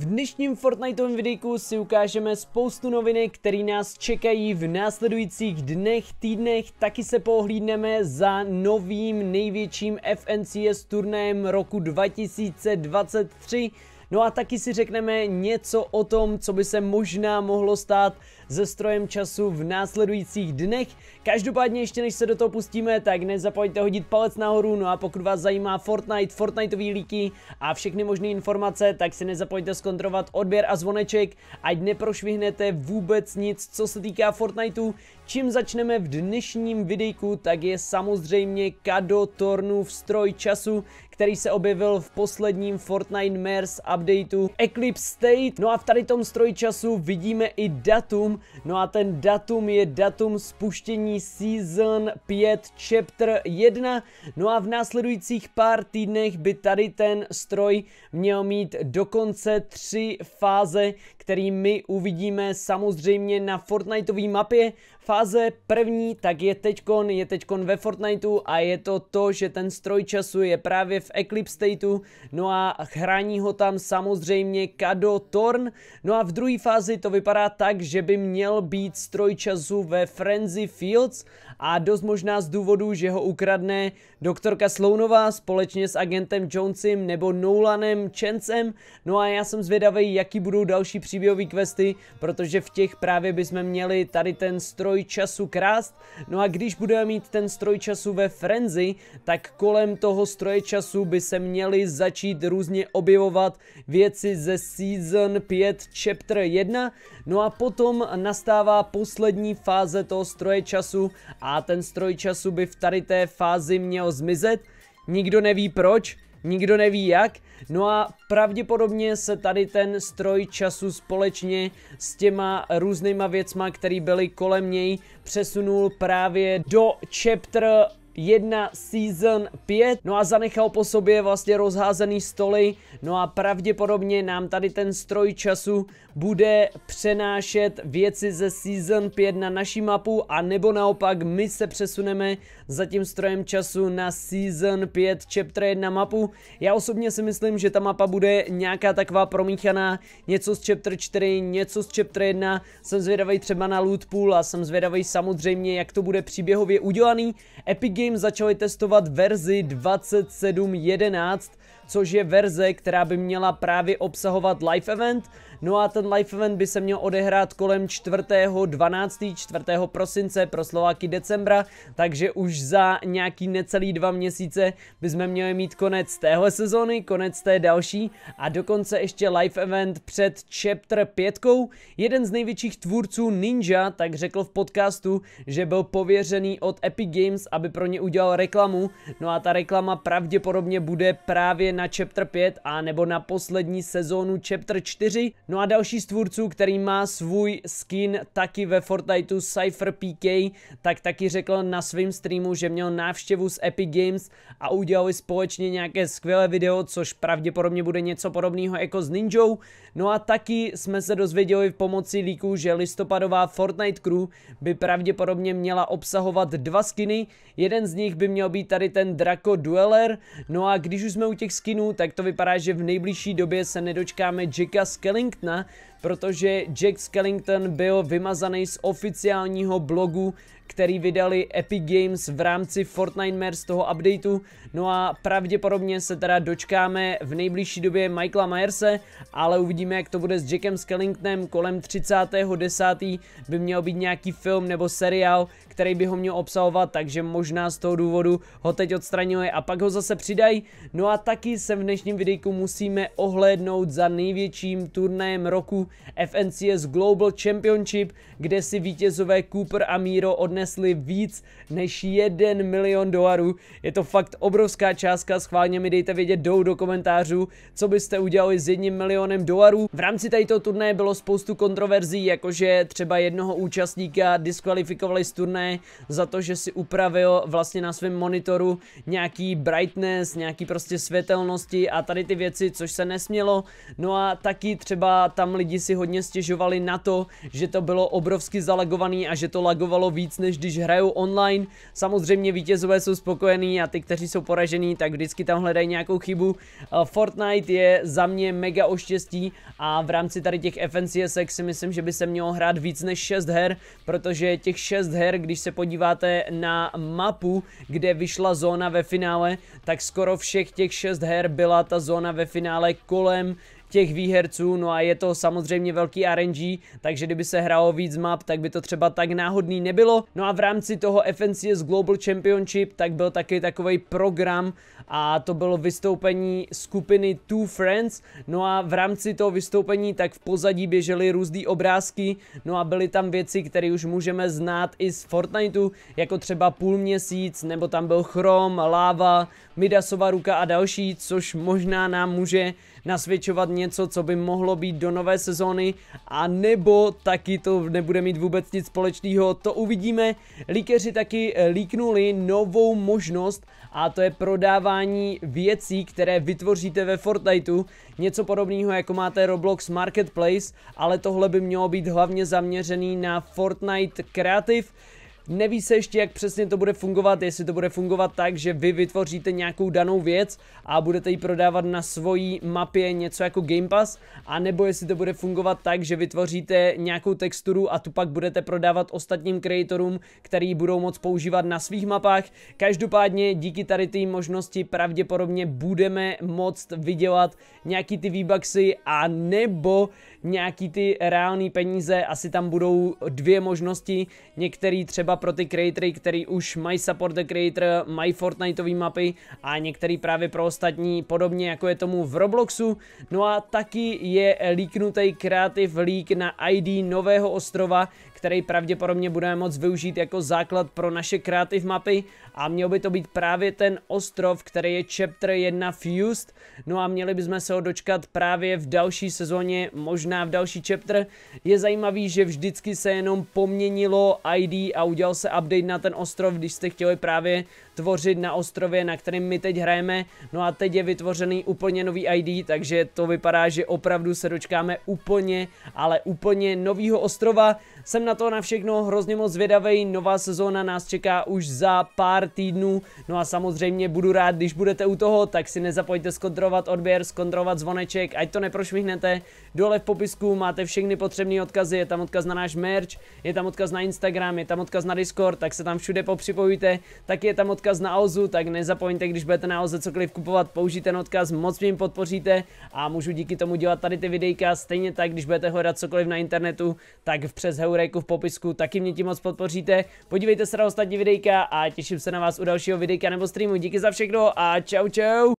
V dnešním Fortniteovém videjku si ukážeme spoustu novinek, které nás čekají v následujících dnech, týdnech. Taky se pohlídneme za novým největším FNCS turnajem roku 2023. No a taky si řekneme něco o tom, co by se možná mohlo stát ze strojem času v následujících dnech. Každopádně ještě než se do toho pustíme, tak nezapomeňte hodit palec nahoru, no a pokud vás zajímá Fortnite, Fortniteový líky a všechny možné informace, tak si nezapomeňte zkontrolovat odběr a zvoneček, ať neprošvihnete vůbec nic, co se týká Fortniteu. Čím začneme v dnešním videjku, tak je samozřejmě Kado v stroj času, který se objevil v posledním Fortnite Mers updateu Eclipse State. No a v tady tom stroji času vidíme i datum, no a ten datum je datum spuštění Season 5 Chapter 1, no a v následujících pár týdnech by tady ten stroj měl mít dokonce tři fáze, který my uvidíme samozřejmě na Fortniteové mapě. Fáze první, tak je teďkon, je teďkon ve Fortniteu a je to to, že ten stroj času je právě v Eclipse Stateu, no a chrání ho tam samozřejmě Kado Torn. No a v druhé fázi to vypadá tak, že by měl být stroj času ve Frenzy Fields a dost možná z důvodu, že ho ukradne doktorka Slounová společně s agentem Jonesem nebo Nolanem Chancem. No a já jsem zvědavý, jaký budou další příběhové questy, protože v těch právě bychom měli tady ten stroj času krást. No a když budeme mít ten stroj času ve Frenzy, tak kolem toho stroje času by se měly začít různě objevovat věci ze Season 5 Chapter 1. No a potom nastává poslední fáze toho stroje času a a ten stroj času by v tady té fázi měl zmizet. Nikdo neví proč, nikdo neví jak. No a pravděpodobně se tady ten stroj času společně s těma různýma věcma, které byly kolem něj, přesunul právě do chapter 1 Season 5. No a zanechal po sobě vlastně rozházený stoly. No a pravděpodobně nám tady ten stroj času bude přenášet věci ze Season 5 na naší mapu a nebo naopak my se přesuneme za tím strojem času na Season 5 Chapter 1 mapu. Já osobně si myslím, že ta mapa bude nějaká taková promíchaná, něco z Chapter 4, něco z Chapter 1. Jsem zvědavý třeba na loot pool a jsem zvědavý samozřejmě, jak to bude příběhově udělaný. Epic Games zatím začali testovat verzi 2711, což je verze, která by měla právě obsahovat live event. No a ten live event by se měl odehrát kolem 4. 12. 4. prosince pro Slováky decembra, takže už za nějaký necelý dva měsíce jsme měli mít konec téhle sezóny, konec té další a dokonce ještě live event před Chapter 5. Jeden z největších tvůrců Ninja tak řekl v podcastu, že byl pověřený od Epic Games, aby pro ně udělal reklamu, no a ta reklama pravděpodobně bude právě na Chapter 5 a nebo na poslední sezónu Chapter 4. No a další z tvůrců, který má svůj skin taky ve Fortniteu Cypher PK, tak taky řekl na svém streamu, že měl návštěvu z Epic Games a udělali společně nějaké skvělé video, což pravděpodobně bude něco podobného jako s Ninjou. No a taky jsme se dozvěděli v pomoci líku, že listopadová Fortnite Crew by pravděpodobně měla obsahovat dva skiny, jeden z nich by měl být tady ten Draco Dueler, no a když už jsme u těch skin skinů, tak to vypadá, že v nejbližší době se nedočkáme Jacka Skellingtona, protože Jack Skellington byl vymazaný z oficiálního blogu který vydali Epic Games v rámci Fortnite z toho updateu. No a pravděpodobně se teda dočkáme v nejbližší době Michaela Myerse, ale uvidíme, jak to bude s Jackem Skellingtonem kolem 30.10. by měl být nějaký film nebo seriál, který by ho měl obsahovat, takže možná z toho důvodu ho teď odstraňuje a pak ho zase přidají. No a taky se v dnešním videjku musíme ohlédnout za největším turnajem roku FNCS Global Championship, kde si vítězové Cooper a Miro odnesli přinesly víc než 1 milion dolarů. Je to fakt obrovská částka, schválně mi dejte vědět dolů do komentářů, co byste udělali s jedním milionem dolarů. V rámci této turnaje bylo spoustu kontroverzí, jakože třeba jednoho účastníka diskvalifikovali z turnaje za to, že si upravil vlastně na svém monitoru nějaký brightness, nějaký prostě světelnosti a tady ty věci, což se nesmělo. No a taky třeba tam lidi si hodně stěžovali na to, že to bylo obrovsky zalagovaný a že to lagovalo víc než než když hrajou online. Samozřejmě vítězové jsou spokojení a ty, kteří jsou poražení, tak vždycky tam hledají nějakou chybu. Eh, Fortnite je za mě mega oštěstí a v rámci tady těch FNCS si myslím, že by se mělo hrát víc než 6 her, protože těch 6 her, když se podíváte na mapu, kde vyšla zóna ve finále, tak skoro všech těch 6 her byla ta zóna ve finále kolem těch výherců, no a je to samozřejmě velký RNG, takže kdyby se hrálo víc map, tak by to třeba tak náhodný nebylo. No a v rámci toho FNCS Global Championship, tak byl taky takový program a to bylo vystoupení skupiny Two Friends, no a v rámci toho vystoupení tak v pozadí běžely různé obrázky, no a byly tam věci, které už můžeme znát i z Fortniteu, jako třeba půl měsíc, nebo tam byl chrom, láva, Midasova ruka a další, což možná nám může nasvědčovat něco, co by mohlo být do nové sezóny a nebo taky to nebude mít vůbec nic společného, to uvidíme. Líkeři taky eh, líknuli novou možnost a to je prodávání věcí, které vytvoříte ve Fortniteu. Něco podobného jako máte Roblox Marketplace, ale tohle by mělo být hlavně zaměřený na Fortnite Creative, Neví se ještě, jak přesně to bude fungovat, jestli to bude fungovat tak, že vy vytvoříte nějakou danou věc a budete ji prodávat na svojí mapě něco jako Game Pass, a nebo jestli to bude fungovat tak, že vytvoříte nějakou texturu a tu pak budete prodávat ostatním kreatorům, který budou moc používat na svých mapách. Každopádně díky tady té možnosti pravděpodobně budeme moct vydělat nějaký ty V-Bucksy a nebo nějaký ty reální peníze, asi tam budou dvě možnosti, některý třeba pro ty creatory, který už mají support the creator, mají Fortniteový mapy a některý právě pro ostatní, podobně jako je tomu v Robloxu. No a taky je líknutý Creative League na ID nového ostrova, který pravděpodobně budeme moct využít jako základ pro naše kreativ mapy a měl by to být právě ten ostrov, který je chapter 1 Fused, no a měli bychom se ho dočkat právě v další sezóně, možná v další chapter. Je zajímavý, že vždycky se jenom poměnilo ID a udělal se update na ten ostrov, když jste chtěli právě tvořit na ostrově, na kterém my teď hrajeme. No a teď je vytvořený úplně nový ID, takže to vypadá, že opravdu se dočkáme úplně, ale úplně novýho ostrova. Jsem na to na všechno hrozně moc zvědavej, nová sezóna nás čeká už za pár týdnů. No a samozřejmě budu rád, když budete u toho, tak si nezapojte skontrolovat odběr, skontrolovat zvoneček, ať to neprošvihnete. Dole v popisku máte všechny potřebné odkazy, je tam odkaz na náš merch, je tam odkaz na Instagram, je tam odkaz na Discord, tak se tam všude popřipojujte, tak je tam odkaz odkaz na Ozu, tak nezapomeňte, když budete na OZu cokoliv kupovat, použijte ten odkaz, moc mě podpoříte a můžu díky tomu dělat tady ty videjka. Stejně tak, když budete hledat cokoliv na internetu, tak v přes Heurejku v popisku taky mě tím moc podpoříte. Podívejte se na ostatní videjka a těším se na vás u dalšího videjka nebo streamu. Díky za všechno a čau čau!